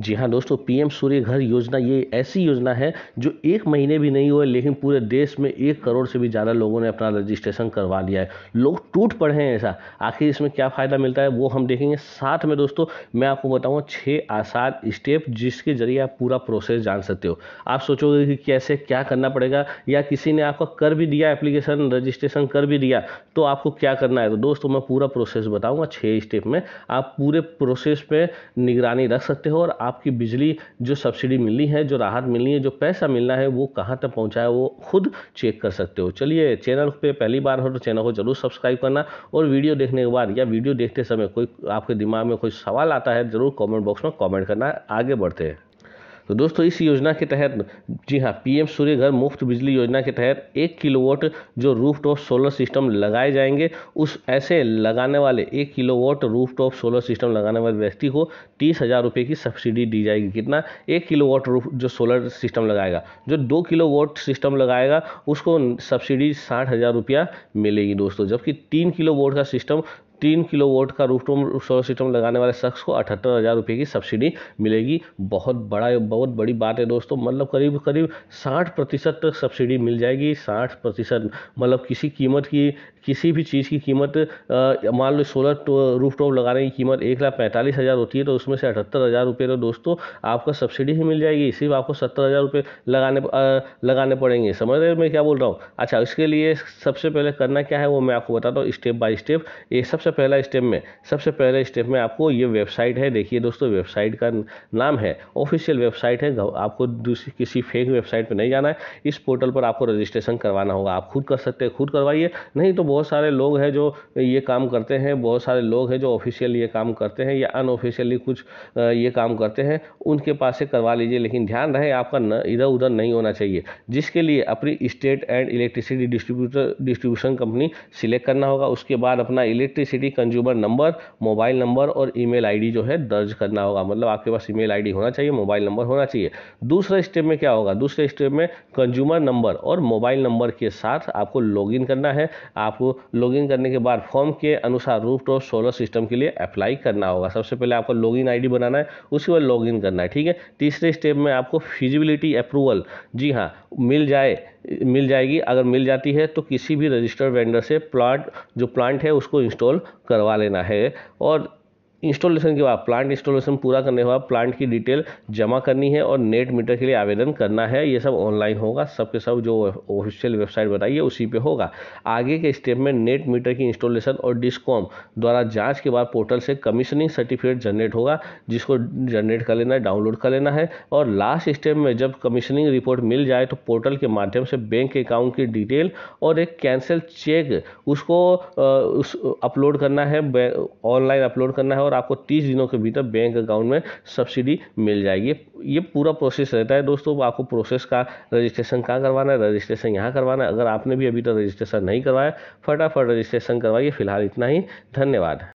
जी हाँ दोस्तों पीएम सूर्य घर योजना ये ऐसी योजना है जो एक महीने भी नहीं हुए लेकिन पूरे देश में एक करोड़ से भी ज़्यादा लोगों ने अपना रजिस्ट्रेशन करवा लिया है लोग टूट पड़े हैं ऐसा आखिर इसमें क्या फ़ायदा मिलता है वो हम देखेंगे साथ में दोस्तों मैं आपको बताऊँगा छः आसान स्टेप जिसके जरिए आप पूरा प्रोसेस जान सकते हो आप सोचोगे कि कैसे क्या करना पड़ेगा या किसी ने आपका कर भी दिया एप्लीकेशन रजिस्ट्रेशन कर भी दिया तो आपको क्या करना है तो दोस्तों मैं पूरा प्रोसेस बताऊँगा छः स्टेप में आप पूरे प्रोसेस पर निगरानी रख सकते हो और आपकी बिजली जो सब्सिडी मिलनी है जो राहत मिलनी है जो पैसा मिलना है वो कहाँ तक पहुँचा है वो खुद चेक कर सकते हो चलिए चैनल पे पहली बार हो तो चैनल को जरूर सब्सक्राइब करना और वीडियो देखने के बाद या वीडियो देखते समय कोई आपके दिमाग में कोई सवाल आता है ज़रूर कॉमेंट बॉक्स में कॉमेंट करना आगे बढ़ते हैं तो दोस्तों इस योजना के तहत जी हाँ पीएम सूर्य घर मुफ्त बिजली योजना के तहत एक किलोवाट जो रूफ टॉप सोलर सिस्टम लगाए जाएंगे उस ऐसे लगाने वाले एक किलोवाट टॉप सोलर सिस्टम लगाने वाले व्यक्ति को तीस हज़ार रुपये की सब्सिडी दी जाएगी कितना एक किलोवाट रूफ जो सोलर सिस्टम लगाएगा जो दो वोट सिस्टम लगाएगा उसको सब्सिडी साठ हज़ार रुपया मिलेगी दोस्तों जबकि तीन वोट का सिस्टम तीन किलो वोट का रूफ सोलर सिस्टम लगाने वाले शख्स को अठहत्तर हज़ार रुपये की सब्सिडी मिलेगी बहुत बड़ा बहुत बड़ी बात है दोस्तों मतलब करीब करीब साठ प्रतिशत तक सब्सिडी मिल जाएगी साठ प्रतिशत मतलब किसी कीमत की किसी भी चीज़ की कीमत मान लो सोलर तो, रूफ टॉप लगाने की कीमत एक लाख पैंतालीस हज़ार होती है तो उसमें से अठहत्तर हज़ार रुपये तो दोस्तों आपका सब्सिडी ही मिल जाएगी सिर्फ आपको सत्तर हज़ार रुपये लगाने आ, लगाने पड़ेंगे समझ रहे मैं क्या बोल रहा हूँ अच्छा इसके लिए सबसे पहले करना क्या है वो मैं आपको बताता हूँ स्टेप बाई स्टेप ये सबसे पहला स्टेप में सबसे पहले स्टेप में आपको ये वेबसाइट है देखिए दोस्तों वेबसाइट का नाम है ऑफिशियल वेबसाइट है आपको दूसरी किसी फेक वेबसाइट पर नहीं जाना है इस पोर्टल पर आपको रजिस्ट्रेशन करवाना होगा आप खुद कर सकते हैं खुद करवाइए नहीं तो बहुत सारे लोग हैं जो ये काम करते हैं बहुत सारे लोग हैं जो ऑफिशियल ये काम करते हैं या अनऑफिशियली कुछ ये काम करते हैं उनके पास से करवा लीजिए लेकिन ध्यान रहे आपका इधर उधर नहीं होना चाहिए जिसके लिए अपनी state and electricity distributor distribution company select करना होगा उसके बाद अपना electricity the consumer number mobile number और ईमेल आईडी जो है दर्ज करना होगा मतलब आपके पास ईमेल आईडी होना चाहिए मोबाइल नंबर होना चाहिए दूसरे स्टेप में क्या होगा दूसरे स्टेप में कंज्यूमर नंबर और मोबाइल नंबर के साथ आपको लॉगिन करना है आपको लॉगिन करने के बाद फॉर्म के अनुसार रूफ टॉप सोलर सिस्टम के लिए अप्लाई करना होगा सबसे पहले आपको लॉग इन बनाना है उसके बाद लॉग करना है ठीक है तीसरे स्टेप में आपको फिजिबिलिटी अप्रूवल जी हाँ मिल जाए मिल जाएगी अगर मिल जाती है तो किसी भी रजिस्टर्ड वेंडर से प्लांट जो प्लांट है उसको इंस्टॉल करवा लेना है और इंस्टॉलेशन के बाद प्लांट इंस्टॉलेशन पूरा करने के बाद प्लांट की डिटेल जमा करनी है और नेट मीटर के लिए आवेदन करना है ये सब ऑनलाइन होगा सब के सब जो ऑफिशियल वेबसाइट बताइए उसी पे होगा आगे के स्टेप में नेट मीटर की इंस्टॉलेशन और डिस्कॉम द्वारा जांच के बाद पोर्टल से कमीशनिंग सर्टिफिकेट जनरेट होगा जिसको जनरेट कर लेना है डाउनलोड कर लेना है और लास्ट स्टेप में जब कमीशनिंग रिपोर्ट मिल जाए तो पोर्टल के माध्यम से बैंक अकाउंट की डिटेल और एक कैंसिल चेक उसको उस अपलोड करना है ऑनलाइन अपलोड करना है और और आपको तीस दिनों के भीतर बैंक अकाउंट में सब्सिडी मिल जाएगी ये पूरा प्रोसेस रहता है दोस्तों आपको प्रोसेस का रजिस्ट्रेशन कहाँ करवाना है रजिस्ट्रेशन यहाँ करवाना है अगर आपने भी अभी तक रजिस्ट्रेशन नहीं करवाया फटाफट रजिस्ट्रेशन करवाइए फिलहाल इतना ही धन्यवाद